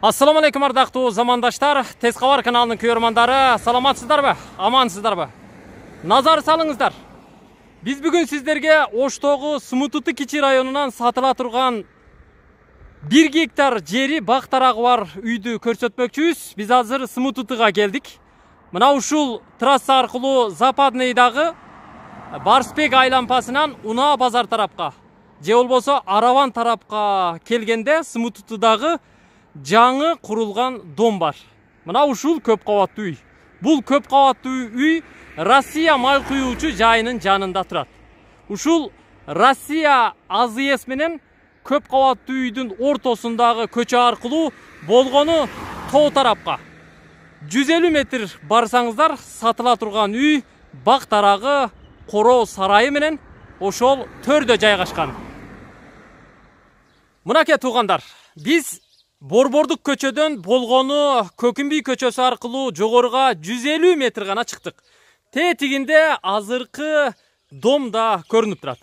Ассаламу алейкум ардақты замандаштар, тез хабар каналының көрермандары, саламатсыздар ба? Амансыздар ба? Назар салыңыздар. Біз бүгін сіздерге Оштогу Смутуты Кичи районынан сатыла тұрған 1 гектар жері бақтарағы бар үйді көрсөтмөкчүбүз. Біз азыр Смутутыға келдік. Мына ушул трасса арқылы Западныйдағы Барсбек айлампасынан Уна базар тарапқа, же болбосо Араван тарапқа келгенде смутутудагы жаңы құрылған дом бар мына ушул көп қабатты үй бұл көп қабатты үй россия май куюучу жайының жанында тұрады ушул россия азс менен көп қабатты үйдің ортосындағы көчө арқылу болгону тоо тарапка 150 метр барсаңыздар сатыла турган үй бак тарагы коро сарайы менен ошол төрдө жайгашкан мынакей туугандар биз борбордук көчөдөн болгону көкүнбүй көчөсү аркылуу жогоруга 150 метр гана чыктык тетигинде азыркы дом да көрүнүп турат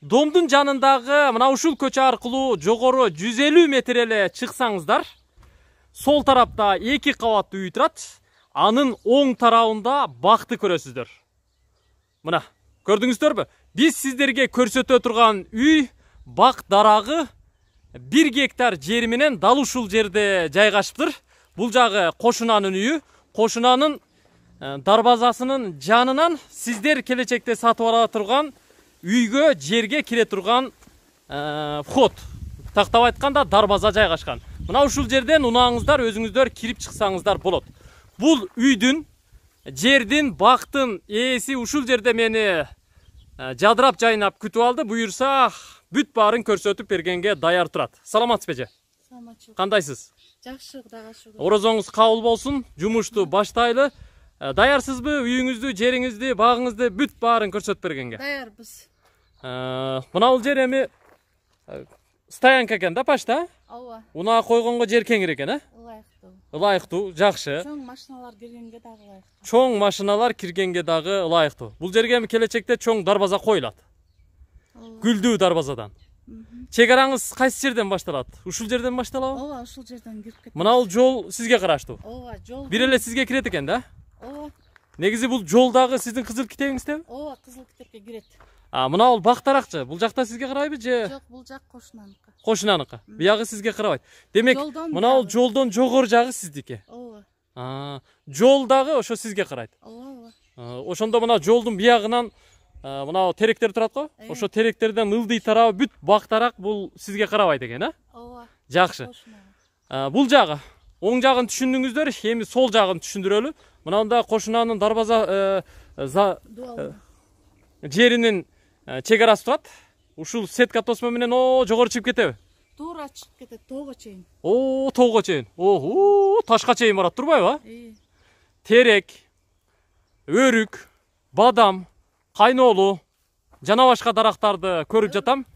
домдун жанындагы мына ушул көчө аркылуу жогору 150 метр эле чыксаңыздар сол тарапта эки кабаттуу үй турат анын оң тарабында бакты көрөсүздөр мына көрдүңүздөрбү биз сиздерге көрсөтө турган үй бак дарагы 1 гектар жері дал ушул жерде жайғашыптыр. Бұл жағы қошынаның үйі. Қошынаның дарбазасының жанынан сіздер келечекте сатып ала турган үйгө жерге кире турган вход тактап айтқанда дарбаза жайғашқан. мына ұшыл жерден унааңыздар өзіңіздер керіп чыксаңыздар болот Бұл үйдің, жердин бактын ээси ушул жерде мені жадырап жайнап күтүп алды буюрса бүт баарын көрсөтүп бергенге даяр турат саламатсызбы эже саламатчылык кандайсыз жакшы кудайга шүгүр орозоңуз кабыл болсун жумушту баштайлы ә, даярсызбы үйүңүздү жериңизди багыңызды бүт баарын көрсөтүп бергенге даярбыз ә, мына бул жер эми ә, стоянка экен да пашта ооба унаа койгонго жер кеңири экен э ылайыктуу ылайыктуу жакшы чоң машиналар киргенге дагы ылайыктуу чоң машиналар киргенге дагы ылайыктуу бул жерге эми келечекте чоң дарбаза коюлат гүлдүү дарбазадан чек араңыз кайсы жерден башталат ушул жерден башталабы ооба ушул жерден кирип кетет мына бул жол сизге караштуу ооба жол бир эле сизге кирет экен да ооба негизи бул жол дагы сиздин кызыл китебиңиздеби ооба кызыл китепке кирет мынабул бак даракчы бул жакта сизге карабайбы же жок бул жак кошунаныкы кошунаныкы буягы сизге карабайт демек мына бул жолдон жогору жагы сиздики ооба жол дагы ошо сизге карайт ооба ооба ошондо мына жолдун биягынан Э, мынау теректер тұрады ғой э. ошо теректерден ылдый тарабы бүт бак бұл бул сизге карабайт экен э ооба жакшы э, бул жагы оң жагын түшүндүңүздөр эми сол жагын түшүндүрөлү мынанда кошунанын дарбаза жеринин чек арасы турат ушул сетка тосмо менен о жогору чыгып кетеби туура чыгып кетет тоого чейин о тоого чейин о ташка чейин барат турбайбы а терек өрүк бадам қайнолу жанавашқа дарактарды көрүп жатам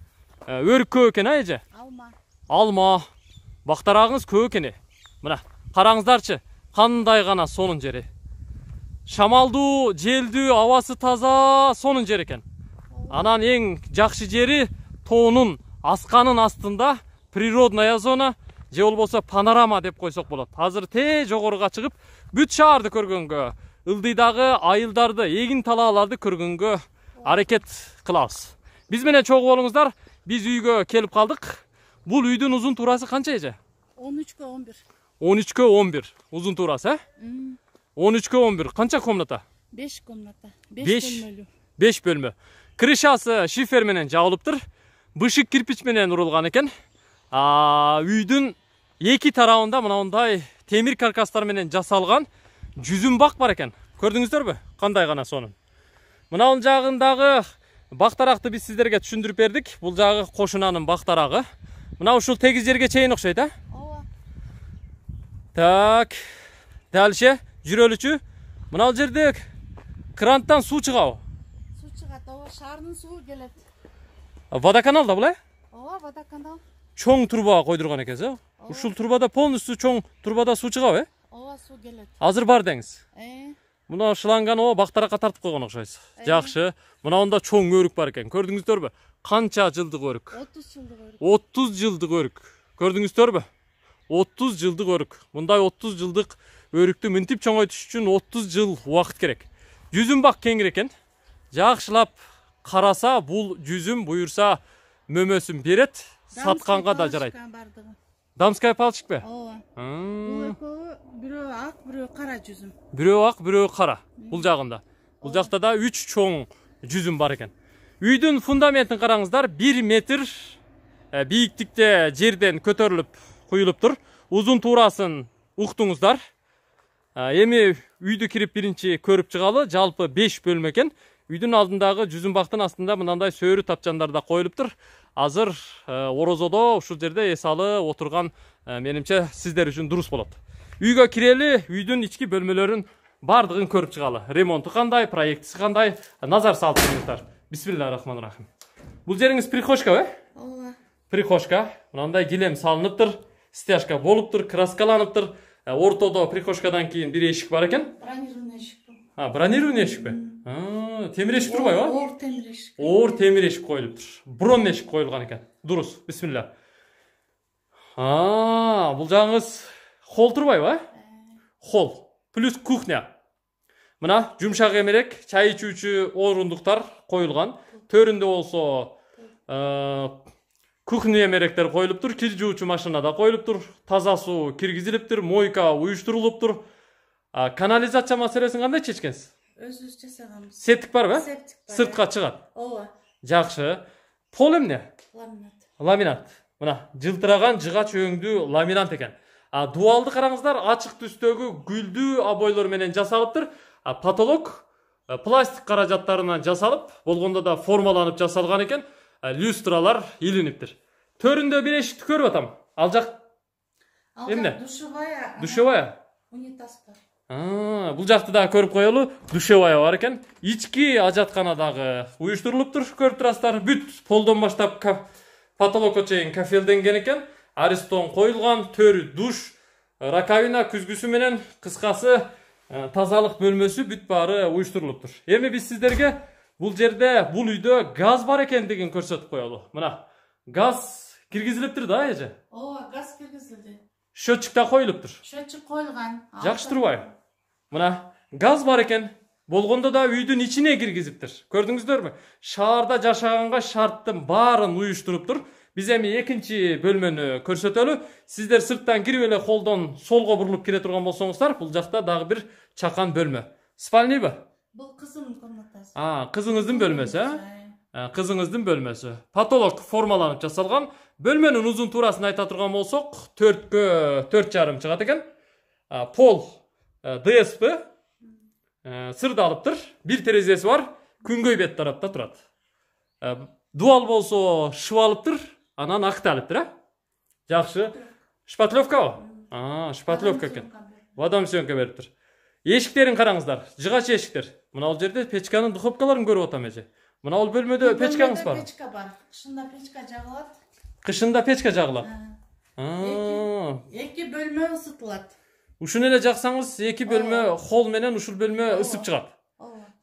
ә, өрік көп экен а ә, эже алма алма бактарагыңыз көп экен мына караңыздарчы кандай гана сонун жери шамалдуу желдүү абасы таза сонун жер экен анан эң жакшы жери тоонун асканын астында природная зона же болбосо панорама деп койсок болот азыр тээ жогоруга чыгып бүт шаарды көргөнгө ылдыйдагы айылдарды эгин талааларды көргөнгө аракет кылабыз биз менен чогуу болуңуздар биз үйгө келип калдык бул үйдүн узун туурасы канча эже он үчкө он бир ә? он үчкө он бир узун туурасы э он үчкө он бир канча комната беш комната беш бөлмөлүү беш бөлмө крышасы шифер менен жабылыптыр бышык кирпич менен урулган экен үйдүн эки тарабында мындай темир каркастар менен жасалган жүзүм бак бар экен көрдіңіздер бе қандай ғана соның мынауын жағындағы бақтарақты біз сіздерге түсіндіріп бердік бұл жағы қошынаның бақтарағы мынау ұшыл тегіз жерге шейін ұқсайды ә так дәлше жүрөлүчү мынау жерде кранттан су шығау су шығады ооба келет суы келеді бул э ооба водоканал чоң койдурган қойдырған екенсіз ушул трубада полностью чоң трубада су шығау э ооба су келеді азыр бар деңіз э? мына шланганы о бақтараққа тартып қойған ұқсайсыз жақсы мынаунда чоң өрік бар екен көрдүңүздөрбү бе қанша жылдық өрік 30 жылдық өрік жылдык жылдық өрік отуз бе өрүк жылдық өрік мындай отуз жылдық өрікті мінтип чоңойтуш үшін 30 жыл уақыт керек жүзім бак кеңири екен жақсылап қараса бұл жүзім бұйырса мөмөсін берет сатқанға да жарайды дамская палочка ба ооба бул экөөгө бирөө ак бирөө кара жүзүм бирөө ак бирөө кара бул жагында бул жакта да үч чоң жүзүм бар экен үйдүн фундаментин караңыздар бир метр бийиктикте жерден көтөрүлүп куюлуп тұр узун туурасын уктуңуздар эми үйдү кирип биринчи көрүп чыгалы жалпы беш бөлмө экен үйдүн алдындагы жүзүмбактын астында мынандай сөөрү тапчандар да коюлуптур азыр э, орозодо ушул жерде эс алып отурган э, менимче сиздер үчүн дурус болот үйгө кирели үйдүн ички бөлмөлөрүн баардыгын көрүп чыгалы ремонту кандай проектиси кандай назар салып туруңуздар бисмилла рахманир рахим бул жериңиз прихожкабы ооба прихожка мынандай килем салыныптыр стяжка болуптур краскаланыптыр э, ортодо прихожкадан кийин бир эшик бар экен бронированный эшик бул бронированный эшикпи темір эшик тұр ғой оор темір эшик оор темір эшик қойылып тұр брон қойылған екен дұрыс бисмилля а бұл жағыңыз холл тұрбайбы холл плюс кухня мына жұмшақ емерек чай ішуші орындықтар қойылған төрінде болсо кухня емеректер қойылып тұр кір жуушы машина да қойылып тұр таза суу киргизилиптир мойка уюштурулуптур канализация маселесин кандай чечкенсиз өзүбүз жасаганбыз септик барбы септик бар сыртка чыгат ооба жакшы пол эмне ламинат ламинат мына жылтыраган жыгач өңдүү ламинат экен дубалды караңыздар ачык түстөгү гүлдүү обойлор менен жасалыптыр потолок пластик каражаттарынан жасалып болгондо да формаланып жасалган экен люстралар илиниптир төрүндө бир эшикти көрүп атам ал жак эмне душевая душевая унитаз бар бул жакты дагы көрүп коелу душевая бар экен ички ажатканадагы уюштурулуп тур көрүп турасыздар бүт полдон баштап потолокко чейин кафелденген экен арестон коюлган төрү душ раковина күзгүсү менен кыскасы ә, тазалык бөлмөсү бүт баары уюштурулуптур эми биз сиздерге бул жерде бул үйдө газ бар экендигин көрсөтүп коелу мына газ киргизилиптир да эже ооба газ киргизилди счетчик да коюлуптур счетчик коюлган жакшы турбайбы мына газ бар екен болгондо да үйдүн ичине киргизиптир көрдүңүздөрбү шаарда жашаганга шарттын баарын уюштуруптур биз эми экинчи бөлмөнү көрсөтөлү сиздер сырттан кирип эле холдон солго бурулуп кире турган болсоңуздар бул жакта дагы бир чакан бөлмө спальныйбы бул кызымдын комнатасы а кызыңыздын бөлмөсү э кызыңыздын бөлмөсү потолок формаланып жасалган бөлмөнүн туурасын айта турган болсок төрткө төрт жарым чыгат экен пол Э, дсп э, сырды алып тұр бір терезесі бар күнгөй бет тарапта тұрады э, дуал болсо шып алып тұр анан акты алып тұр э жакшы шпатлевкабы шпатлевка экен водомсенка беріп тұр эшиктерин караңыздар жыгач эшиктер мынал жерде печканын духовкаларын көрүп атам эже мынал бөлмөдө печкаңыз бар печка бар кышында печка жагылат кышында печка жагылат эки бөлмө ысытылат ушуну эле жаксаңыз эки бөлмө холл менен ушул бөлмө ысып чыгат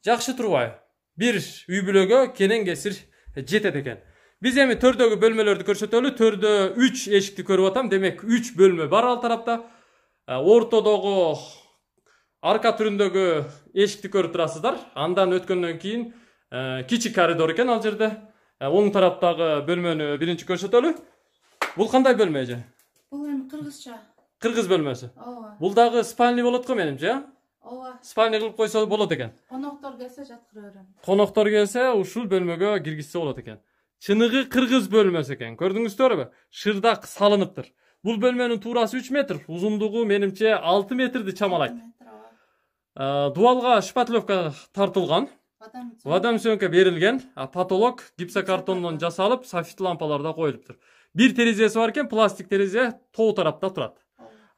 жакшы турбай бир үй бүлөгө кенен кесир жетет экен биз эми төрдөгү бөлмөлөрдү көрсөтөлү төрдө үч эшикти көрүп атам демек үч бөлмө бар ал тарапта э, ортодогу арка түрүндөгү эшикти көрүп турасыздар андан өткөндөн кийин э, кичи коридор экен ал жерде э, оң тараптагы бөлмөнү биринчи көрсөтөлү бул кандай бөлмө эже бул эми кыргызча қырғыз бөлмөсү ооба бул дагы спальня болот го менимче а ооба спальня кылып койсо болот экен коноктор келсе жаткыра берем коноктор келсе ушул бөлмөгө киргизсе болот экен чыныгы кыргыз бөлмөсү экен көрдүңүздөрбү шырдак салыныптыр бул бөлмөнүн туурасы үч метр узундугу менимче алты метрди чамалайт дубалга шпатлевка тартылган водам сөмке берилген потолок гипсокартондон жасалып софит лампалар да коюлуптур бир терезеси бар экен пластик терезе тоо тарапта турат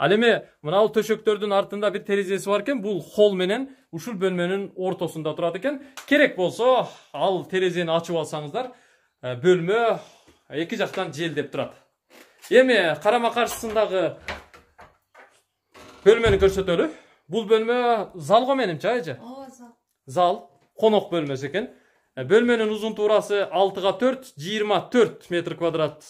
ал эми мынабул төшөктөрдүн артында бир терезеси бар экен бул холл менен ушул бөлмөнүн ортосунда турат экен керек болсо ал терезени ачып алсаңыздар бөлмө эки жактан желдеп турат эми карама каршысындагы бөлмөнү көрсөтөлү бул бөлмө зал го менимче айжы ооба зал зал конок бөлмөсү экен бөлмөнүн туурасы алтыга төрт жыйырма төрт метр квадрат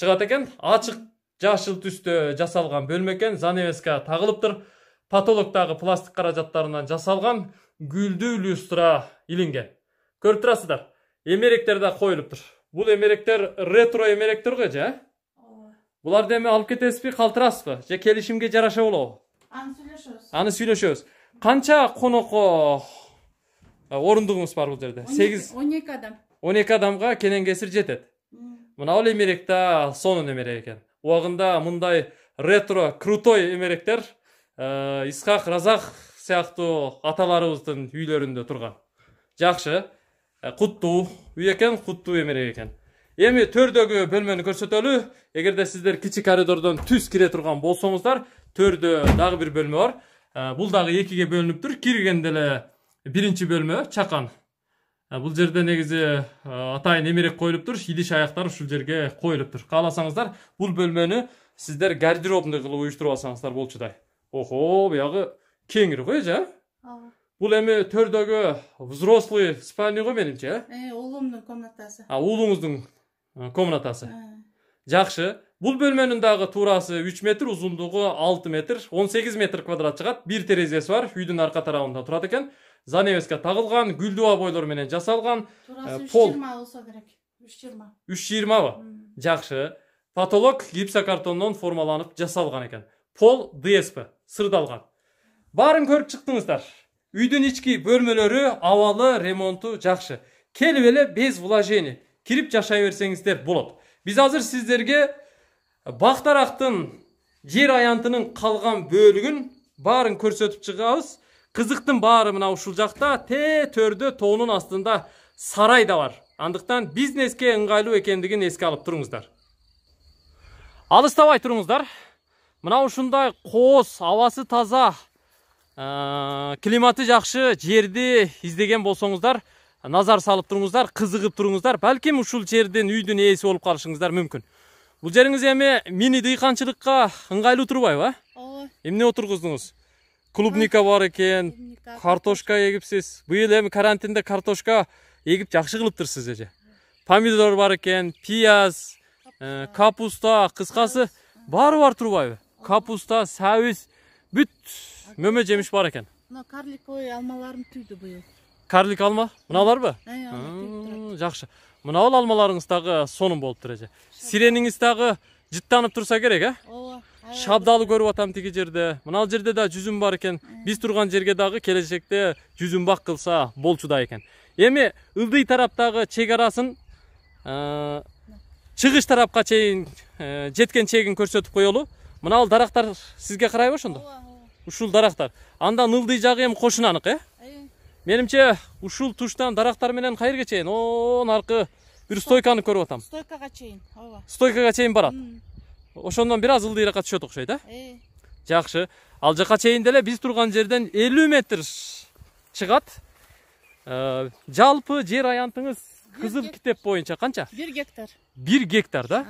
чыгат экен ачык жашыл түстө жасалган бөлмө экен занавеска тагылыптыр потолоктагы пластик каражаттарынан жасалган гүлдүү люстра илинген көрүп турасыздар эмеректер да коюлуптур бул эмеректер ретро эмеректер го эже э ооба буларды эми алып кетесизби калтырасызбы же келишимге жараша болобу аны сүйлөшөбүз аны сүйлөшөбүз канча конокко орундугуңуз бар бул жерде сегиз он эки адам он эки адамга кенен кесир жетет мына бул эмерек да сонун эмерек экен уағында мындай ретро крутой эмеректер ә, э, исхак разақ сияқты аталарыбыздын үйлөрүндө турган жакшы куттуу э, үй экен куттуу эмерек экен эми төрдөгү бөлмөнү көрсөтөлү эгерде сиздер кичи коридордон түз кире турган болсоңуздар төрдө дагы бир бөлмө бар бул дагы экиге бөлүнүптүр киргенде эле биринчи бөлмө чакан Ә, бұл жерде негізі ә, атайын эмерек қойылып тұр идиш аяқтар ушул жерге қойылып тұр қаласаңыздар бұл бөлмені сіздер гардеробный қылып уюштуруп алсаңыздар болчудай охо баягы кеңири го эже бұл бул эми төрдөгү взрослый спальня го менимче ә? э уулумдун комнатасы а ұлыңыздың комнатасы жақсы бұл бөлменің дағы туурасы 3 метр ұзындығы 6 метр 18 метр квадрат шығады бир терезесі бар үйдің арқа тарабында тұрады екен занавеске тағылған гүлдуа менен жасалған э, пол болсо керек үч жыйырма үч жыйырмабы жакшы потолок гипсокартондон формаланып жасалған екен пол дсп сырдалған барын көріп чыктыңыздар үйдүн ички бөлмөлөрү абалы ремонту жакшы келип эле без вложений кирип жашай берсеңиздер болот биз азыр сиздерге бак жер аянтынын калган бөлүгүн баарын көрсөтүп чыгабыз баары мына ушул жақта тээ төрдө тоонун астында сарай да бар андыктан бизнеске ыңгайлуу экендигин эске алып туруңуздар. Алыстабай туруңуздар. Мына ушундай кооз, абасы таза, климаты жакшы жерди издеген болсоңуздар, назар салып туруңуздар, кызыгып туруңуздар. Балким ушул жерден үйдүн ээси болуп калышыңыздар мүмкүн. Бул жериңиз эми мини дыйканчылыкка ыңгайлуу турбайбы? Ооба. Эмне отургуздуңуз? клубника бар екен картошка егіпсіз биыл эми карантинде картошка егіп жакшы қылып тұрсыз эже помидор бар екен пияз э, капуста кыскасы баары бар турбайбы капуста сәбиз бүт мөмө жемиш бар екен мына карликовый алмаларым түйдү быйыл карлик алма мыналарбы ә, жакшы мынабул алмаларыңыз дагы сонун болуптур эже сирениңиз дагы жыттанып турса керек э ооба шабдалы көріп атам тиги жерде мынал жерде да жүзүм бар екен биз тұрған жерге дағы келешекте жүзүм бақ қылса болчу да экен эми ылдый тараптагы чек арасын чыгыш тарапка чейин жеткен чегин көрсөтүп коелу мынал дарактар сизге карайбы ошондо ушул дарактар андан ылдый жагы эми кошунаныкы э менимче ушул туштан дарактар менен кайерге чейин о наркы бир стойканы көрүп атам стойкага чейин ооба стойкага чейин барат ошондон бир аз ылдыйрака түшөт окшойт э жакшы ал жака чейин деле биз турган жерден элүү метр чыгат жалпы жер аянтыңыз кызыл китеп боюнча канча бир гектар бир гектар да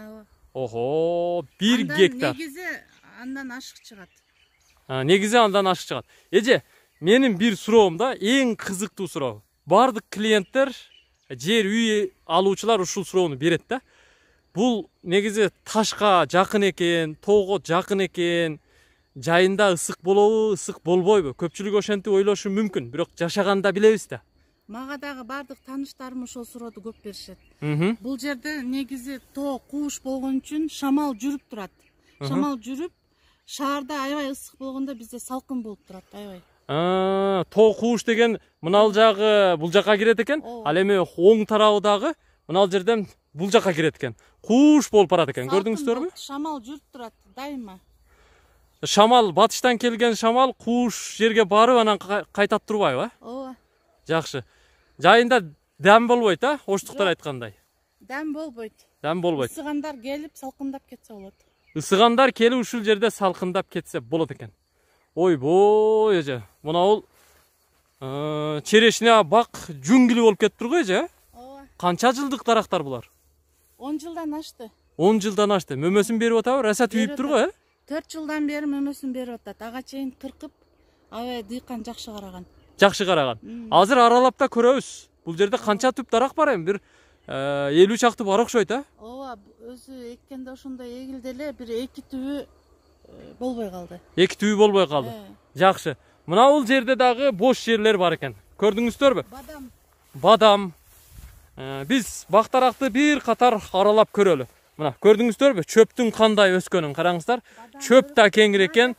ооба оо бир гектар негизи андан ашык чыгат негизи андан ашык чыгат эже менин бир суроом да эң кызыктуу суроо баардык клиенттер жер үй алуучулар ушул суроону берет да бұл негізі ташқа жақын екен тоого жақын екен жайында ысык болобу ысык болбойбу көпчүлүк ошентип ойлошу мүмкүн бирок жашаганда билебиз да мага дагы баардык тааныштарым ошол суроону көп беришет бул жерде негизи тоо кууш болгон үчүн шамал жүрүп турат шамал жүрүп шаарда аябай ысык болгондо бизде салкын болуп турат аябай тоо кууш деген мынал жагы бул жака кирет экен ал эми оң тарабы дагы мынал жерден бұл жаққа кіреді екен қуыш болып барады екен көрдіңіздер ме шамал жүріп тұрады дайыма шамал батыштан келген шамал қуыш жерге барып анан қайтат турбайбы а ооба жақсы жайында дәм болбойт а оштуктар айткандай дәм болбойт дәм болбойт ысыгандар келіп салкындап кетсе болот ысыгандар келіп ушул жерде салкындап кетсе болот экен ойбой эже мынабул черешня бак жүңгүлү болуп кетип тургу эже ооба канча жылдык дарактар булар он жылдан ашты он жылдан ашты Мөмөсүн берип атабы Расат үйүп тур го, э төрт жылдан бери мөмөсүн берип атат ага чейин кыркып аябай дыйкан жакшы караган жакшы караган азыр аралап да көрөбүз бул жерде канча түп дарак бар эми бир элүү чакты бар окшойт э ооба өзү эккенде ошондой эгилди эле бир эки түбү болбой калды эки түбү болбой калды жакшы мына бул жерде дагы бош жерлер бар экен көрдүңүздөрбү бадам бадам Э, біз бақтарақты бір қатар аралап көрелі мына көрдіңіздер чөптің қандай өскенін қараңыздар чөп та кеңірек екен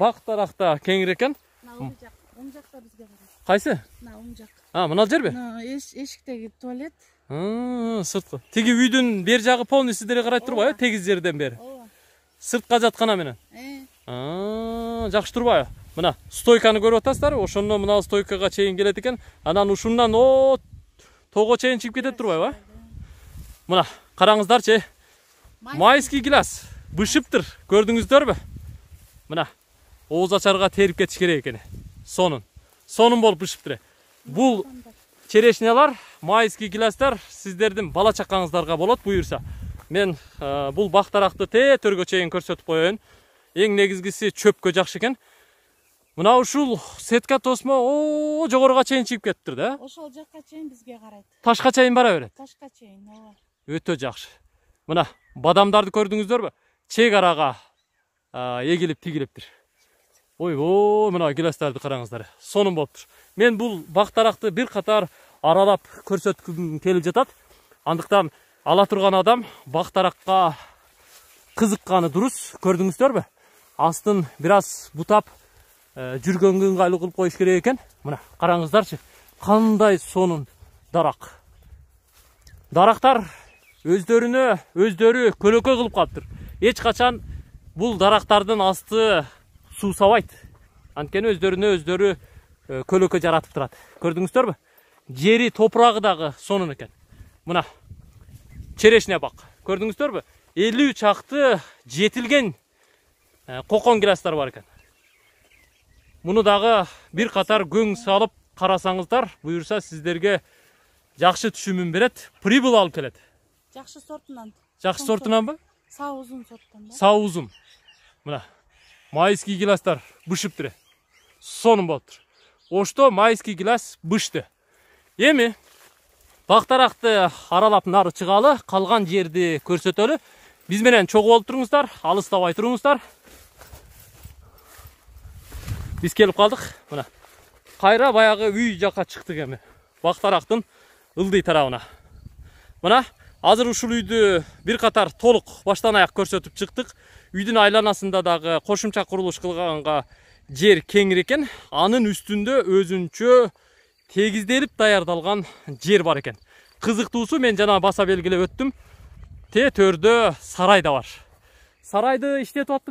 бақтарақ та кеңір екен қайсы мына оң жақ а мына жер бе есіктегі туалет сыртқы тиги үйдің бер жагы полный сиздерге карайт турбайбы э, тегиз жерден бери ооба сыртка жаткана менен э. жакшы турбайбы мына стойканы көріп атасыздарбы ошондон мына стойкаға чейин келет екен анан ушундан тоого чейин чыгып кетет турбайбы э мына караңыздарчы майский глаз бышыптыр көрдүңүздөрбү мына ооз ачарга терип кетиш керек экен сонун сонун болуп бышыптыр бул черешнялар майский глаздар сиздердин бала чакаңыздарга болот буюрса мен бул бак даракты тээ төргө чейин көрсөтүп коеюн эң негизгиси чөпкө жакшы экен мына ушул сетка тосмо о жогоруга чейин чыгып кетиптир да ошол жакка чейин бизге карайт ташка чейин бара берет ташка чейин ооба өтө жакшы мына бадамдарды көрдүңүздөрбү чек арага эгилип тигилиптир ойбой мына гиластарды караңыздар сонун болуптур мен бул бак даракты бир катар аралап көрсөткүм келип жатат андыктан ала турган адам бак даракка кызыкканы дурус көрдүңүздөрбү астын бир аз бутап Э, жүргөнгө ыңгайлуу кылып коюш керек экен мына караңыздарчы кандай сонун дарак дарактар өздөрүнө өздөрү көлөкө кылып калыптыр эч качан бул дарактардын асты суусабайт анткени өздөрүнө өздері э, көлөкө жаратып турат көрдүңүздөрбү жери топурагы дагы сонун экен мына черешня бак көрдүңүздөрбү элүү чакты жетилген кокон э, бар экен мұны дағы бір қатар көң салып қарасаңыздар бұйырса сіздерге жақсы түсімін береді прибыл алып келет. жақсы сортынан жақсы сортынан ба сау ұзын сорттан сау ұзын мына майский гиластар бышып тұр сонун болып тұр ошто майский гилас бышты эми Бақтарақты аралап нары чыгалы калган жерди көрсөтөлү биз менен чогуу болуп туруңуздар алыстабай туруңуздар біз келіп қалдық мына қайра баяғы үй жақа шықтық эми Бақтарақтың ылдый тарабына мына азыр ушул үйді бір қатар толық, баштан аяқ көрсетіп шықтық үйдүн айланасында дагы кошумча курулуш кылганга жер кеңири экен анын үстүндө өзүнчө тегизделип даярдалган жер бар экен кызыктуусу мен жана баса белгілі өттім те сарай да бар сарайды иштетип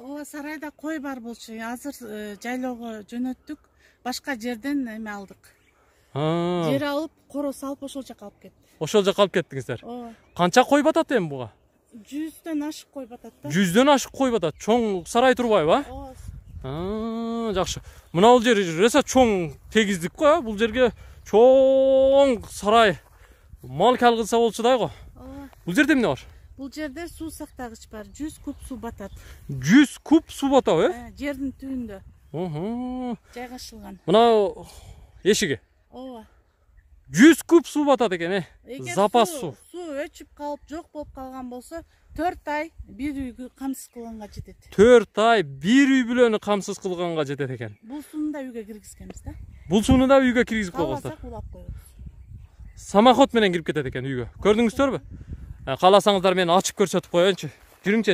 ооба сарайда кой бар болчу азыр э, жайлоого жөнөттүк башка жерден эме алдык жер алып короо салып ошол жака алып кетти ошол жака алып кеттиңиздер ооба канча кой батат эми буга жүздөн ашык кой батат да жүздөн ашык кой батат чоң сарай турбайбы а ооба жакшы мына бул жер эсе чоң тегиздик го э бул жерге чоң сарай мал калгынса болчу да го ооба бул жерде эмне бар бұл жерде су сақтағыш бар жүз куб су батады жүз куб су батады иә жердің түбінде жайғашылған мынау ешігі ооба жүз куб су батады екен э запас су су өчүп калып жок болуп калган болсо төрт ай бир үйгө камсыз кылганга жетет төрт ай бир үй бүлөнү камсыз кылганга жетет экен бул сууну да үйгө киргизгенбиз да бул сууну да үйгө киргизип койгонсуздар кааласак самоход менен кирип кетет экен үйгө көрдүңүздөрбү Ә, қаласаңыздар мен ашып көрсөтүп коеюнчу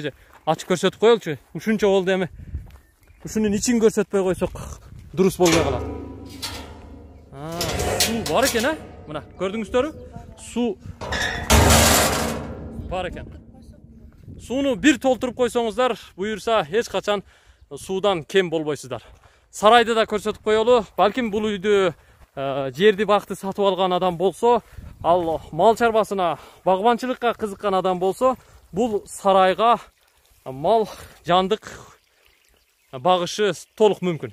же ашып көрсөтүп коелучу ушунча болду эми ушунун ичин көрсөтпөй койсок дұрыс болбой қалады су бар екен а мына көрдіңіздер су бар екен суны бір толтырып қойсаңыздар бұйырса ешқашан судан кем болбайсыздар сарайды да көрсетіп қоялы бәлкім бұл үйді ә, жерді бақты сатып алған адам болса ал мал шаруасына бағбаншылыққа қызыққан адам болса бұл сарайға мал жандық бағышы толық мүмкін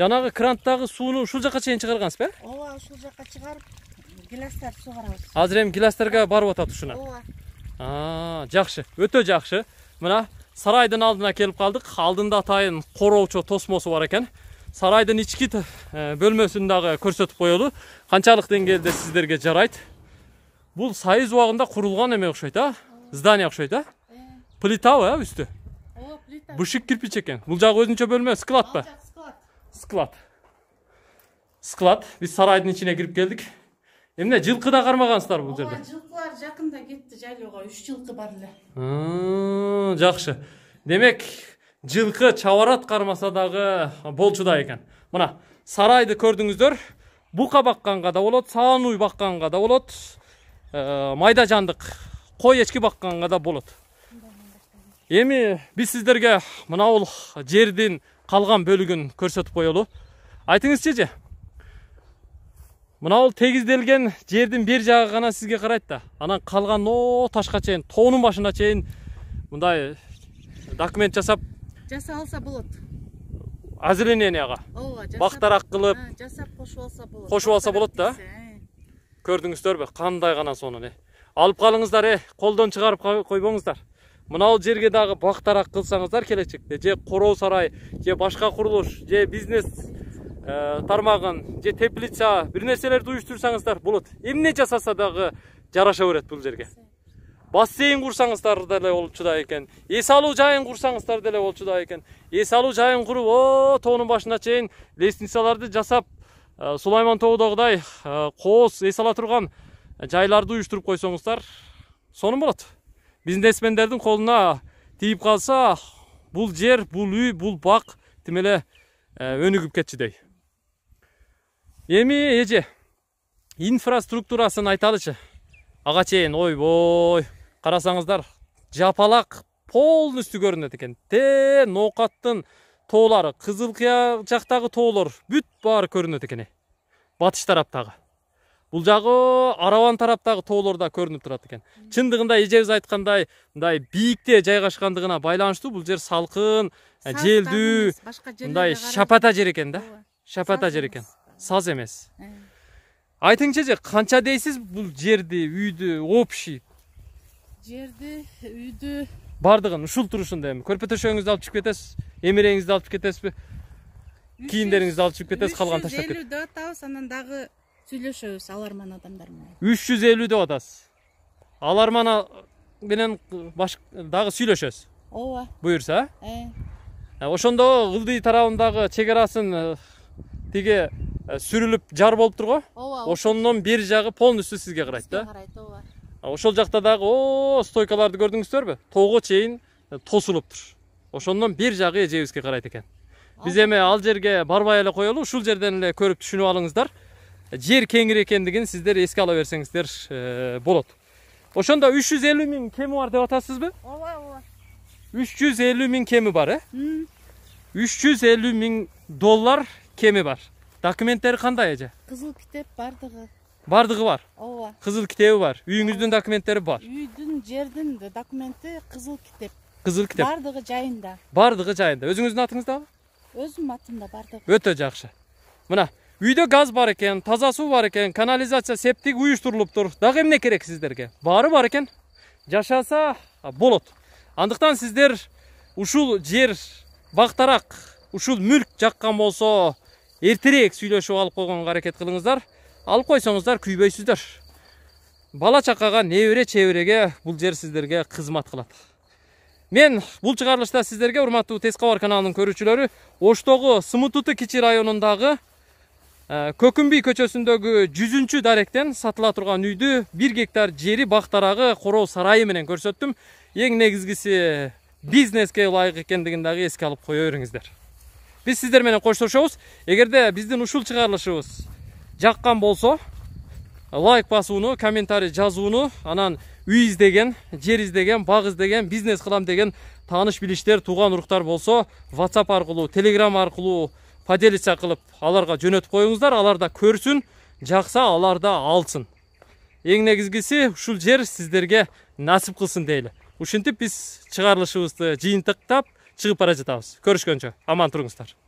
жаңағы кранттағы суыны ушул жаққа чейин шығарғансыз ба ооба ушул жаққа шығарып гиластарды сугарабыз азыр эми гиластарга барып атат ушуна ооба жакшы өтө жакшы мына сарайдын алдына келип калдык алдында атайын короочо тосмосу бар экен сарайдын ички э, бөлмөсүн дагы көрсөтүп коелу канчалык деңгээлде сиздерге жарайт бұл сайыз уағында құрылған неме ұқшайды а здание ұқшайды а плиталы а үсті бышык кирпич екен бұл жағы өзінше бөлме склад па склад склад біз сарайдың ішіне кіріп келдік эмне жылкы да кармагансыздар бул жерде ооба жылкылар жакында кетти жайлоого үч жылкы бар эле жакшы демек жылкы чабарат кармаса дагы болчудай экен мына сарайды көрдүңүздөр бука бакканга да болот саан уй бакканга да болот Э, майда жандык кой эчки бакканга да болот эми биз сиздерге мына бул жердин калган бөлүгүн көрсөтүп коелу айтыңызчы эже мына бул тегизделген жердин бир жагы гана сизге карайт да анан калган мо ташка чейин тоонун башына чейин мындай документ жасап жасап алса болот озененияга ооба бак дарак кылып жасап кошуп алса болот кошуп алса болот да бе қандай ғана соны не алып қалыңыздар е қолдан шығарып қойбаңыздар мынау жерге дағы бақтарақ қылсаңыздар келешекте же қорау сарай же башқа құрылыс же бизнес ә, тармағын же теплица бір нәрселерді ұйыштырсаңыздар болады эмне жасаса дагы жараша берет бул жерге бассейн құрсаңыздар деле ол чыдай екен эс алуу жайын құрсаңыздар деле ол экен екен эс алуу жайын куруп о тоонун башына чейин лестницаларды жасап Э, сулайман тоғыдағыдай э, қоос ес тұрған жайларды уюштуруп койсоңуздар болады. Біздің бизнесмендердин қолына тиіп қалса, бұл жер бұл үй бул бак тим эле э, өнүгүп кетчүдөй эми эже инфраструктурасын айталычы ой, ой қарасаңыздар Жапалақ жапалак полностью көрінеді экен тээ ноокаттын кызыл кыя жактагы тоолор бүт баары көрүнөт экен батыш тараптагы бул жагы араван тараптагы тоолор да көрүнүп турат экен чындыгында эжебиз айткандай мындай бийикте жайгашкандыгына байланыштуу бул жер салкын желдүү мындай шапата жер экен да шапата жер экен саз эмес айтыңызчы эже канча дейсиз бул жерди үйдү общий жерди үйдү баардыгын ушул турушунда эми көрпө төшөгүңүздү алып чыгып кетесиз эмерегиңизди алып чыгып кетесизби кийимдериңизди алып чыгып кетесиз калганын таштап кетесиз элүү деп атабыз анан дагы сүйлөшөбүз аларман адамдар менен үч жүз элүү деп атасыз аларман менен дагы сүйлөшөсүз ооба буюрса э. э ошондо ылдый тарабындагы чек арасын э, тиги э, сүрүлүп жар болуп го ооба ошондон бери жагы полностью сизге карайт да сизге карайт ооба ошол жакта дагы о стойкаларды көрдүңүздөрбү тоого чейин э, тосулуп тур ошондон бир жагы эжебизге карайт экен биз эми ал жерге барбай эле коелу ушул жерден эле көрүп түшүнүп алыңыздар жер кеңири экендигин сиздер эске ала берсеңиздер э, болот ошондо үч жүз элүү миң кеми бар деп атасызбы ооба ооба үч жүз элүү миң кеми бар э үч жүз элүү миң доллар кеми бар документтери кандай эже кызыл китеп баардыгы бардығы бар ооба қызыл кітебі бар үйіңіздің документтері бар үйдің жердің документі қызыл кітеп қызыл кітеп бардығы жайында бардығы жайында өзіңіздің атыңыздабы Өзім атымда бардығы өте жақсы мына үйде газ бар екен таза су бар екен канализация септик ұйыштырылып тұр. Дағы эмне керек сіздерге? Бары бар екен жашаса болот Андықтан сіздер ушул жер бақтарақ ушул мүлк жаққан болсо ертерек сүйлөшүп алып койгонго аракет кылыңыздар алып қойсаңыздар күйбейсіздер бала шақаға небере чебереге бұл жер сіздерге қызмат қылады мен бұл шығарылышта сіздерге урматтуу тез каналының каналынын көрүүчүлөрү оштогу смутуты кичи районундагы көкүнбүй көчөсүндөгү жүзүнчү даректен сатыла турган үйді бир гектар жери бақтарағы дарагы короо сарайы менен көрсөттүм эң негизгиси бизнеске ылайык экендигин дагы эске алып кое бериңиздер біз сиздер менен коштошобуз эгерде біздің ушул чыгарылышыбыз жаққан болса лайк басуыны комментарий жазуыны анан үй издеген жер издеген бак издеген бизнес кылам деген тааныш билиштер туған уруктар болсо whatsapp аркылуу телеграм аркылуу поделиться кылып аларга жөнөтүп коюңуздар алар да көрсүн жакса алар да алсын эң негизгиси ушул жер сиздерге насип кылсын дейли ушинтип биз чыгарылышыбызды жыйынтыктап чыгып бара жатабыз көрүшкөнчө аман туруңуздар